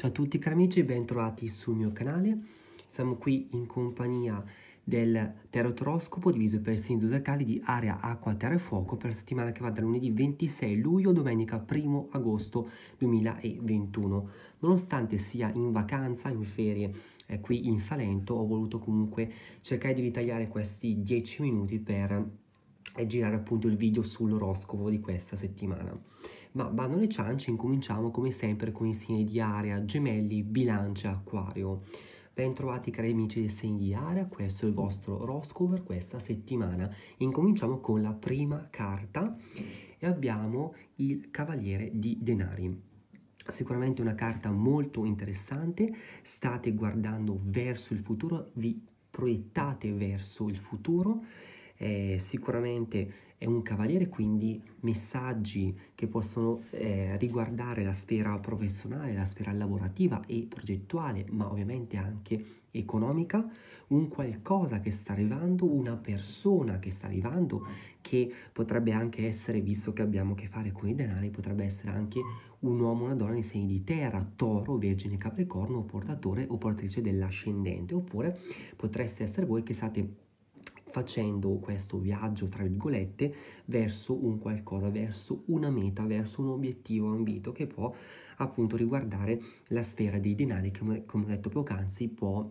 Ciao a tutti cari amici, bentrovati sul mio canale. Siamo qui in compagnia del terrotroscopo diviso per segni zodiacali di aria, acqua, terra e fuoco per la settimana che va da lunedì 26 luglio domenica 1 agosto 2021. Nonostante sia in vacanza, in ferie eh, qui in Salento, ho voluto comunque cercare di ritagliare questi 10 minuti per eh, girare appunto il video sull'oroscopo di questa settimana ma vanno le ciance, incominciamo come sempre con i segni di aria, gemelli, bilancia, acquario. Bentrovati cari amici dei segni di aria, questo è il vostro roscoe per questa settimana. Incominciamo con la prima carta e abbiamo il Cavaliere di Denari. Sicuramente una carta molto interessante, state guardando verso il futuro, vi proiettate verso il futuro eh, sicuramente è un cavaliere, quindi messaggi che possono eh, riguardare la sfera professionale, la sfera lavorativa e progettuale, ma ovviamente anche economica, un qualcosa che sta arrivando, una persona che sta arrivando, che potrebbe anche essere, visto che abbiamo a che fare con i denari, potrebbe essere anche un uomo, una donna nei segni di terra, toro, vergine, capricorno, portatore o portatrice dell'ascendente, oppure potreste essere voi che state facendo questo viaggio, tra virgolette, verso un qualcosa, verso una meta, verso un obiettivo ambito che può appunto riguardare la sfera dei denari che, come ho detto poc'anzi, può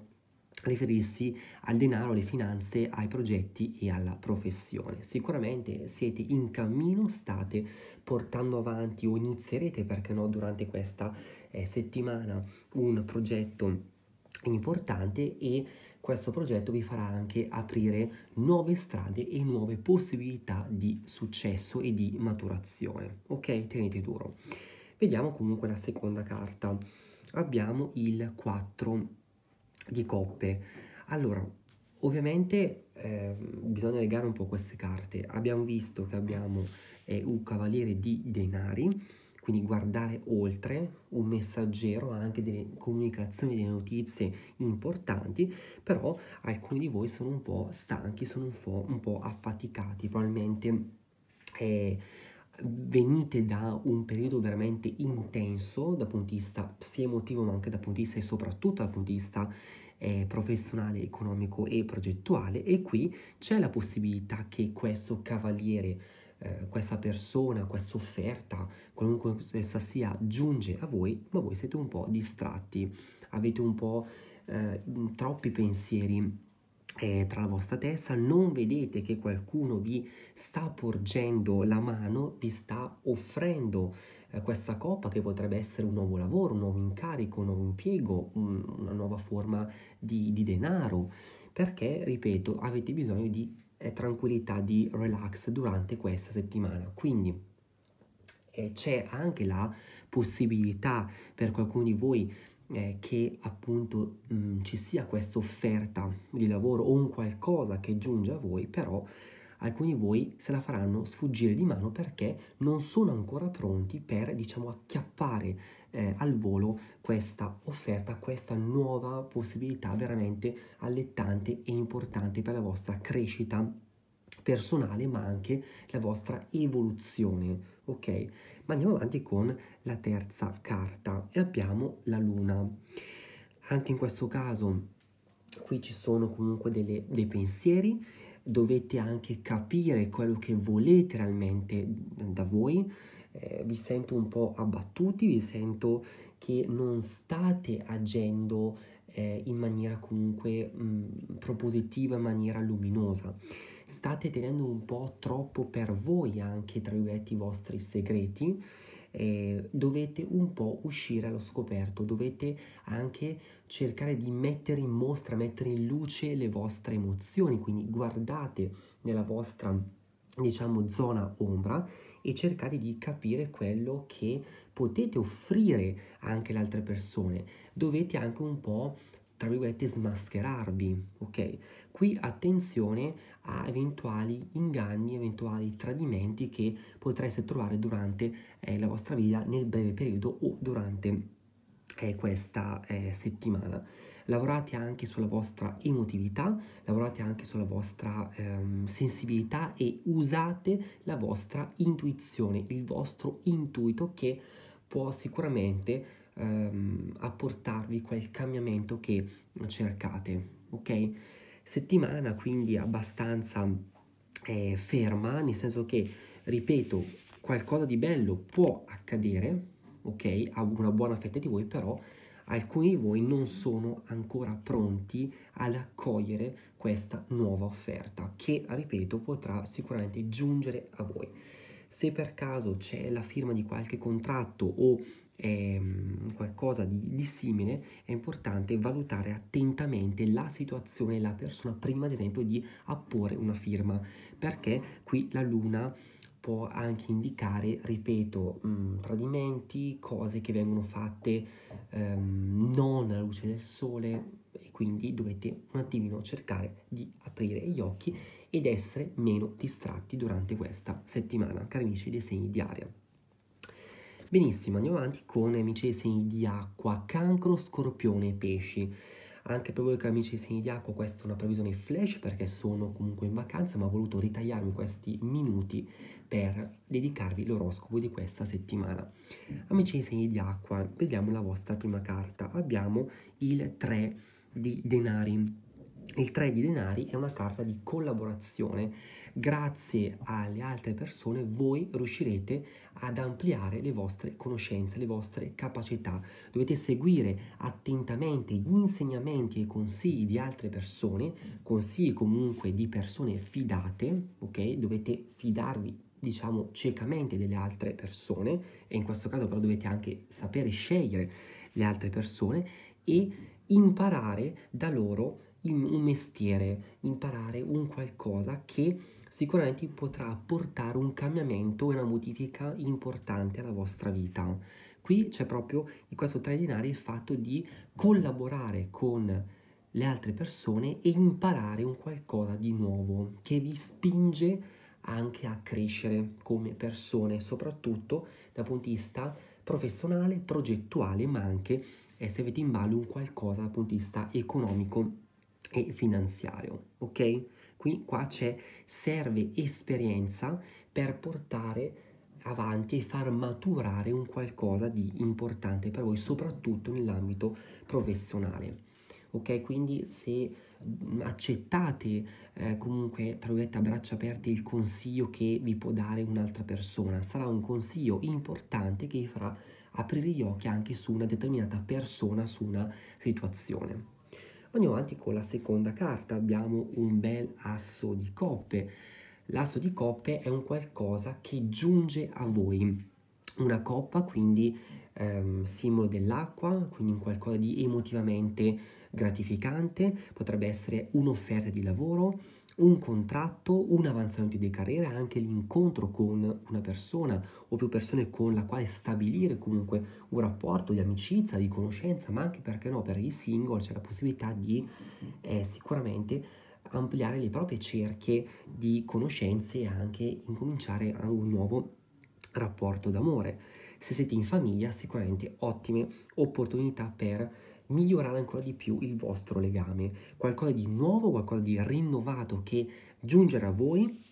riferirsi al denaro, alle finanze, ai progetti e alla professione. Sicuramente siete in cammino, state portando avanti o inizierete, perché no, durante questa eh, settimana un progetto importante e questo progetto vi farà anche aprire nuove strade e nuove possibilità di successo e di maturazione. Ok, tenete duro. Vediamo comunque la seconda carta. Abbiamo il 4 di coppe. Allora, ovviamente eh, bisogna legare un po' queste carte. Abbiamo visto che abbiamo eh, un cavaliere di denari quindi guardare oltre un messaggero ha anche delle comunicazioni, delle notizie importanti, però alcuni di voi sono un po' stanchi, sono un po', un po affaticati, probabilmente eh, venite da un periodo veramente intenso dal punto di vista sia emotivo ma anche dal punto di vista e soprattutto dal punto di vista eh, professionale, economico e progettuale e qui c'è la possibilità che questo cavaliere eh, questa persona, questa offerta, qualunque essa sia, giunge a voi, ma voi siete un po' distratti, avete un po' eh, troppi pensieri eh, tra la vostra testa, non vedete che qualcuno vi sta porgendo la mano, vi sta offrendo eh, questa coppa che potrebbe essere un nuovo lavoro, un nuovo incarico, un nuovo impiego, un, una nuova forma di, di denaro, perché, ripeto, avete bisogno di eh, tranquillità di relax durante questa settimana. Quindi eh, c'è anche la possibilità per qualcuno di voi eh, che appunto mh, mm, ci sia questa offerta di lavoro o un qualcosa che giunge a voi, però alcuni di voi se la faranno sfuggire di mano perché non sono ancora pronti per, diciamo, acchiappare eh, al volo questa offerta, questa nuova possibilità veramente allettante e importante per la vostra crescita personale, ma anche la vostra evoluzione, ok? Ma andiamo avanti con la terza carta e abbiamo la luna. Anche in questo caso qui ci sono comunque delle, dei pensieri dovete anche capire quello che volete realmente da voi. Eh, vi sento un po' abbattuti, vi sento che non state agendo eh, in maniera comunque mh, mm, propositiva, in maniera luminosa. State tenendo un po' troppo per voi anche, tra i vostri segreti eh, dovete un po' uscire allo scoperto, dovete anche cercare di mettere in mostra, mettere in luce le vostre emozioni, quindi guardate nella vostra diciamo zona ombra e cercate di capire quello che potete offrire anche alle altre persone dovete anche un po' tra virgolette, smascherarvi, ok? Qui attenzione a eventuali inganni, eventuali tradimenti che potreste trovare durante eh, la vostra vita nel breve periodo o durante eh, questa eh, settimana. Lavorate anche sulla vostra emotività, lavorate anche sulla vostra ehm, sensibilità e usate la vostra intuizione, il vostro intuito che può sicuramente ehm, apportarvi quel cambiamento che cercate, ok? Settimana quindi abbastanza eh, ferma, nel senso che, ripeto, qualcosa di bello può accadere, ok? A una buona fetta di voi però alcuni di voi non sono ancora pronti ad accogliere questa nuova offerta che, ripeto, potrà sicuramente giungere a voi. Se per caso c'è la firma di qualche contratto o ehm, qualcosa di, di, simile, è importante valutare attentamente la situazione e la persona prima, ad esempio, di apporre una firma, perché qui la luna può anche indicare, ripeto, mh, mm, tradimenti, cose che vengono fatte ehm, non alla luce del sole e quindi dovete un attimino cercare di aprire gli occhi ed essere meno distratti durante questa settimana, cari amici dei segni di aria. Benissimo, andiamo avanti con amici dei segni di acqua, cancro, scorpione e pesci. Anche per voi che amici dei segni di acqua questa è una previsione flash perché sono comunque in vacanza ma ho voluto ritagliarmi questi minuti per dedicarvi l'oroscopo di questa settimana. Amici dei segni di acqua, vediamo la vostra prima carta. Abbiamo il 3 di denari il 3 di denari è una carta di collaborazione. Grazie alle altre persone voi riuscirete ad ampliare le vostre conoscenze, le vostre capacità. Dovete seguire attentamente gli insegnamenti e i consigli di altre persone, consigli comunque di persone fidate, ok? Dovete fidarvi diciamo ciecamente delle altre persone e in questo caso però dovete anche sapere scegliere le altre persone e imparare da loro un mestiere, imparare un qualcosa che sicuramente potrà portare un cambiamento e una modifica importante alla vostra vita. Qui c'è proprio in questo tre dinari il fatto di collaborare con le altre persone e imparare un qualcosa di nuovo che vi spinge anche a crescere come persone, soprattutto dal punto di vista professionale, progettuale, ma anche eh, se avete in ballo un qualcosa dal punto di vista economico e finanziario, ok? Qui qua c'è serve esperienza per portare avanti e far maturare un qualcosa di importante per voi, soprattutto nell'ambito professionale. Ok, quindi se mm, accettate eh, comunque, tra virgolette, a braccia aperte il consiglio che vi può dare un'altra persona, sarà un consiglio importante che vi farà aprire gli occhi anche su una determinata persona, su una situazione. Andiamo avanti con la seconda carta, abbiamo un bel asso di coppe. L'asso di coppe è un qualcosa che giunge a voi. Una coppa quindi ehm, simbolo dell'acqua, quindi un qualcosa di emotivamente gratificante, potrebbe essere un'offerta di lavoro, un contratto, un avanzamento di carriera, anche l'incontro con una persona o più persone con la quale stabilire comunque un rapporto di amicizia, di conoscenza, ma anche perché no, per i single c'è la possibilità di eh, sicuramente ampliare le proprie cerche di conoscenze e anche incominciare a un nuovo rapporto d'amore. Se siete in famiglia sicuramente ottime opportunità per migliorare ancora di più il vostro legame, qualcosa di nuovo, qualcosa di rinnovato che giungerà a voi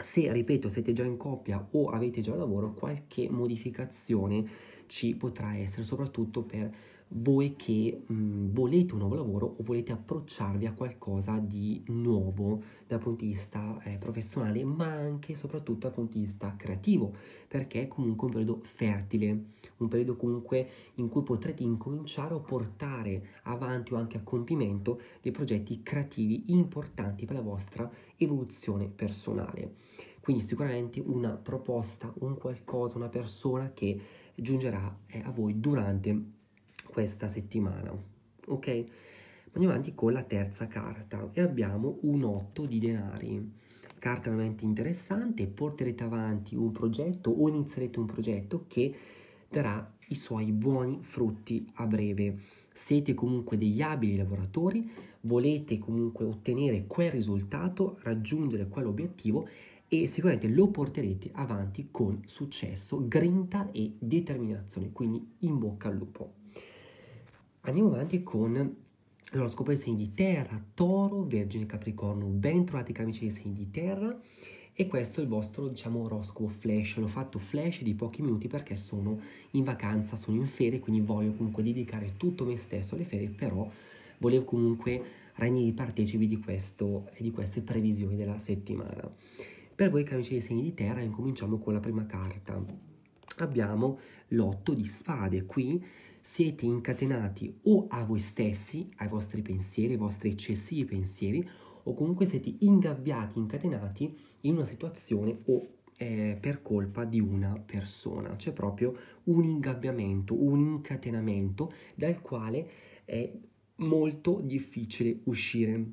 se, ripeto, siete già in coppia o avete già lavoro, qualche modificazione ci potrà essere, soprattutto per voi che mh, mm, volete un nuovo lavoro o volete approcciarvi a qualcosa di nuovo dal punto di vista eh, professionale, ma anche e soprattutto dal punto di vista creativo, perché è comunque un periodo fertile, un periodo comunque in cui potrete incominciare o portare avanti o anche a compimento dei progetti creativi importanti per la vostra evoluzione personale. Quindi sicuramente una proposta, un qualcosa, una persona che giungerà eh, a voi durante il questa settimana, ok? andiamo avanti con la terza carta e abbiamo un 8 di denari. Carta veramente interessante, porterete avanti un progetto o inizierete un progetto che darà i suoi buoni frutti a breve. Siete comunque degli abili lavoratori, volete comunque ottenere quel risultato, raggiungere quell'obiettivo e sicuramente lo porterete avanti con successo, grinta e determinazione. Quindi in bocca al lupo. Andiamo avanti con l'oroscopo dei segni di terra, toro, vergine, capricorno. Ben trovati cari amici dei segni di terra. E questo è il vostro, diciamo, oroscopo flash. L'ho fatto flash di pochi minuti perché sono in vacanza, sono in ferie, quindi voglio comunque dedicare tutto me stesso alle ferie, però volevo comunque rendere partecipi di, questo, eh, di queste previsioni della settimana. Per voi, cari amici dei segni di terra, incominciamo con la prima carta. Abbiamo l'otto di spade. Qui siete incatenati o a voi stessi, ai vostri pensieri, ai vostri eccessivi pensieri, o comunque siete ingabbiati, incatenati in una situazione o eh, per colpa di una persona. C'è proprio un ingabbiamento, un incatenamento dal quale è molto difficile uscire,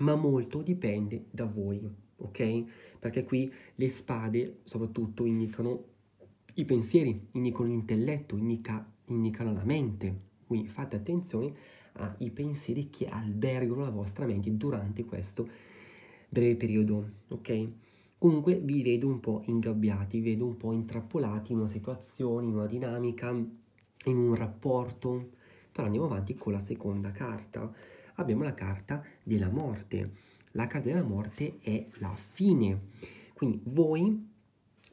ma molto dipende da voi, ok? Perché qui le spade soprattutto indicano i pensieri, indicano l'intelletto, indica indicano la mente. Quindi fate attenzione ai pensieri che albergano la vostra mente durante questo breve periodo, ok? Comunque vi vedo un po' ingabbiati, vi vedo un po' intrappolati in una situazione, in una dinamica, in un rapporto. Però andiamo avanti con la seconda carta. Abbiamo la carta della morte. La carta della morte è la fine. Quindi voi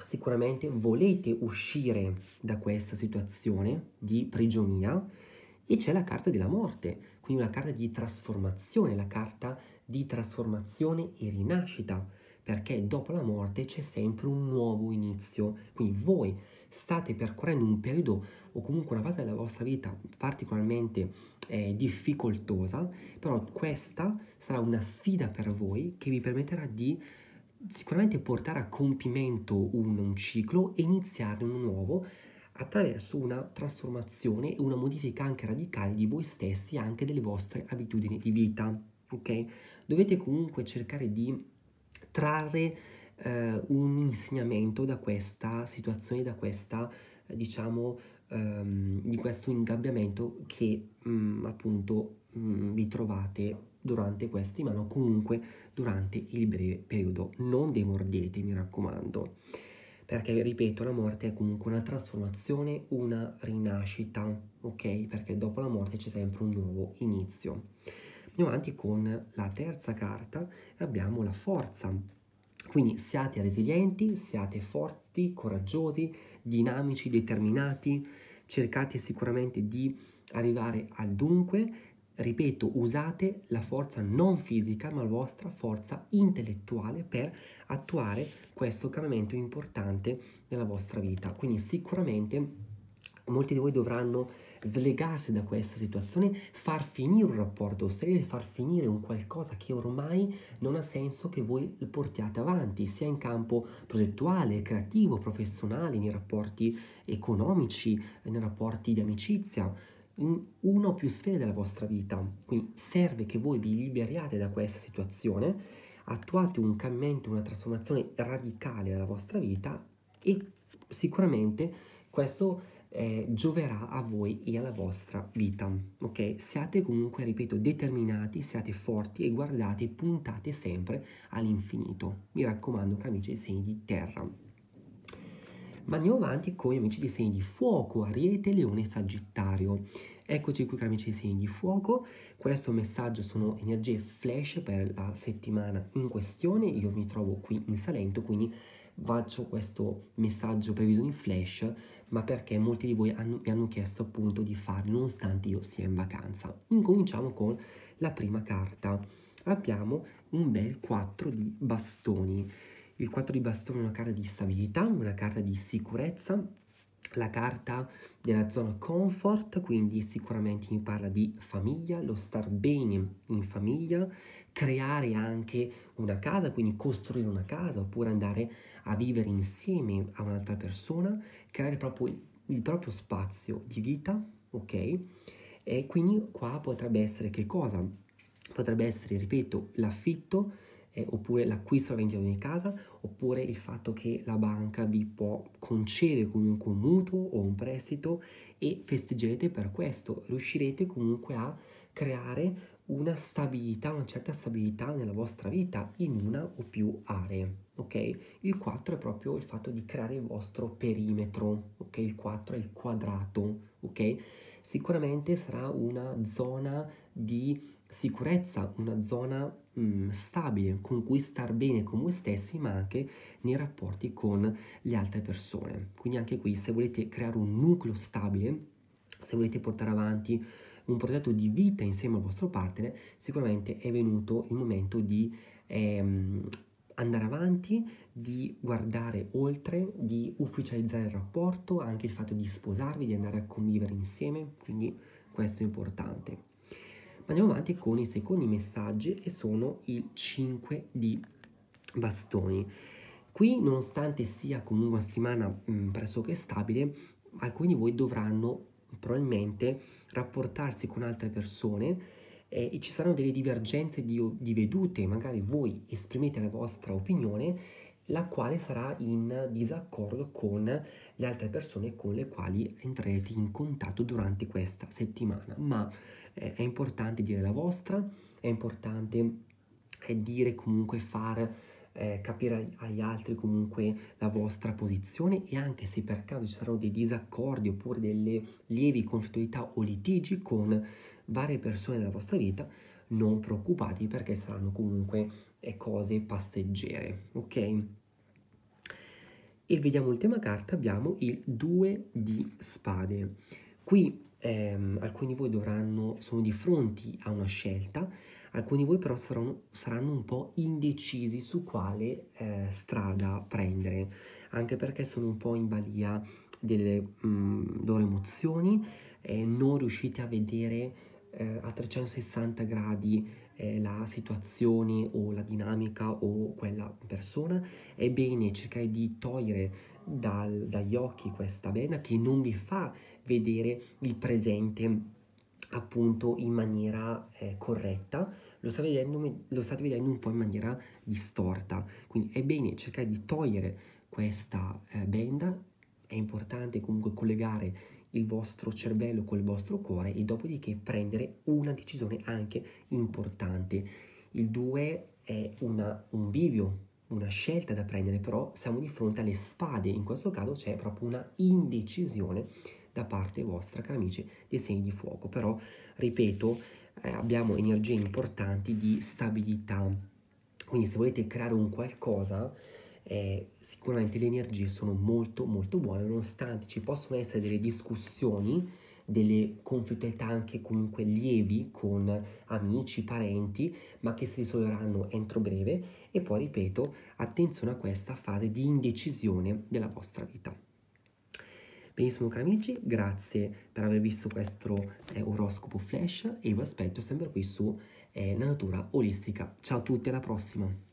sicuramente volete uscire da questa situazione di prigionia e c'è la carta della morte, quindi una carta di trasformazione, la carta di trasformazione e rinascita, perché dopo la morte c'è sempre un nuovo inizio, quindi voi state percorrendo un periodo o comunque una fase della vostra vita particolarmente eh, difficoltosa, però questa sarà una sfida per voi che vi permetterà di sicuramente portare a compimento un, un ciclo e iniziare uno nuovo attraverso una trasformazione e una modifica anche radicale di voi stessi e anche delle vostre abitudini di vita. Ok? Dovete comunque cercare di trarre eh, un insegnamento da questa situazione, da questa, diciamo, ehm, di questo ingabbiamento che mh, mm, appunto mh, mm, vi trovate durante questi, ma no, comunque durante il breve periodo. Non demordete, mi raccomando, perché, ripeto, la morte è comunque una trasformazione, una rinascita, ok? Perché dopo la morte c'è sempre un nuovo inizio. Andiamo avanti con la terza carta, abbiamo la forza. Quindi siate resilienti, siate forti, coraggiosi, dinamici, determinati, cercate sicuramente di arrivare al dunque, ripeto, usate la forza non fisica, ma la vostra forza intellettuale per attuare questo cambiamento importante nella vostra vita. Quindi sicuramente molti di voi dovranno slegarsi da questa situazione, far finire un rapporto sterile, far finire un qualcosa che ormai non ha senso che voi portiate avanti, sia in campo progettuale, creativo, professionale, nei rapporti economici, nei rapporti di amicizia in una o più sfere della vostra vita. Quindi serve che voi vi liberiate da questa situazione, attuate un cambiamento, una trasformazione radicale della vostra vita e sicuramente questo eh, gioverà a voi e alla vostra vita. Ok? Siate comunque, ripeto, determinati, siate forti e guardate, puntate sempre all'infinito. Mi raccomando, cari e segni di terra. Ma andiamo avanti con gli amici dei segni di fuoco, ariete, leone e sagittario. Eccoci qui cari amici dei segni di fuoco, questo messaggio sono energie flash per la settimana in questione, io mi trovo qui in Salento quindi faccio questo messaggio previsto in flash ma perché molti di voi hanno, mi hanno chiesto appunto di farlo nonostante io sia in vacanza. Incominciamo con la prima carta, abbiamo un bel 4 di bastoni. Il 4 di bastone è una carta di stabilità, una carta di sicurezza, la carta della zona comfort, quindi sicuramente mi parla di famiglia, lo star bene in famiglia, creare anche una casa, quindi costruire una casa oppure andare a vivere insieme a un'altra persona, creare proprio il proprio spazio di vita, ok? E quindi qua potrebbe essere che cosa? Potrebbe essere, ripeto, l'affitto, eh, oppure l'acquisto o vendita di ogni casa, oppure il fatto che la banca vi può concedere comunque un mutuo o un prestito e festeggerete per questo, riuscirete comunque a creare una stabilità, una certa stabilità nella vostra vita in una o più aree. Ok? Il 4 è proprio il fatto di creare il vostro perimetro, ok? Il 4 è il quadrato, ok? Sicuramente sarà una zona di sicurezza, una zona Mm, stabile con cui star bene con voi stessi, ma anche nei rapporti con le altre persone. Quindi anche qui, se volete creare un nucleo stabile, se volete portare avanti un progetto di vita insieme al vostro partner, sicuramente è venuto il momento di ehm, andare avanti, di guardare oltre, di ufficializzare il rapporto, anche il fatto di sposarvi, di andare a convivere insieme, quindi questo è importante andiamo avanti con i secondi messaggi e sono il 5 di bastoni. Qui, nonostante sia comunque una settimana mh, mm, pressoché stabile, alcuni di voi dovranno probabilmente rapportarsi con altre persone eh, e ci saranno delle divergenze di, di vedute, magari voi esprimete la vostra opinione la quale sarà in disaccordo con le altre persone con le quali entrerete in contatto durante questa settimana, ma è importante dire la vostra, è importante eh, dire comunque far eh, capire agli altri comunque la vostra posizione e anche se per caso ci saranno dei disaccordi oppure delle lievi conflittualità o litigi con varie persone della vostra vita, non preoccupatevi perché saranno comunque eh, cose passeggere, ok? E vediamo l'ultima carta, abbiamo il 2 di spade. Qui ehm, alcuni di voi dovranno, sono di fronte a una scelta, alcuni di voi però saranno, saranno un po' indecisi su quale eh, strada prendere, anche perché sono un po' in balia delle mh, mm, loro emozioni e eh, non riuscite a vedere eh, a 360 gradi eh, la situazione o la dinamica o quella persona, ebbene cercate di togliere dal, dagli occhi questa vena che non vi fa vedere il presente appunto in maniera eh, corretta, lo, sta vedendo, lo state vedendo un po' in maniera distorta. Quindi è bene cercare di togliere questa eh, benda, è importante comunque collegare il vostro cervello col vostro cuore e dopodiché prendere una decisione anche importante. Il 2 è una, un bivio, una scelta da prendere, però siamo di fronte alle spade, in questo caso c'è proprio una indecisione da parte vostra, cari amici dei segni di fuoco. Però, ripeto, eh, abbiamo energie importanti di stabilità. Quindi se volete creare un qualcosa, eh, sicuramente le energie sono molto molto buone, nonostante ci possono essere delle discussioni, delle conflittualità anche comunque lievi con amici, parenti, ma che si risolveranno entro breve. E poi, ripeto, attenzione a questa fase di indecisione della vostra vita. Benissimo cari amici, grazie per aver visto questo eh, oroscopo flash e vi aspetto sempre qui su eh, Natura Olistica. Ciao a tutti, alla prossima!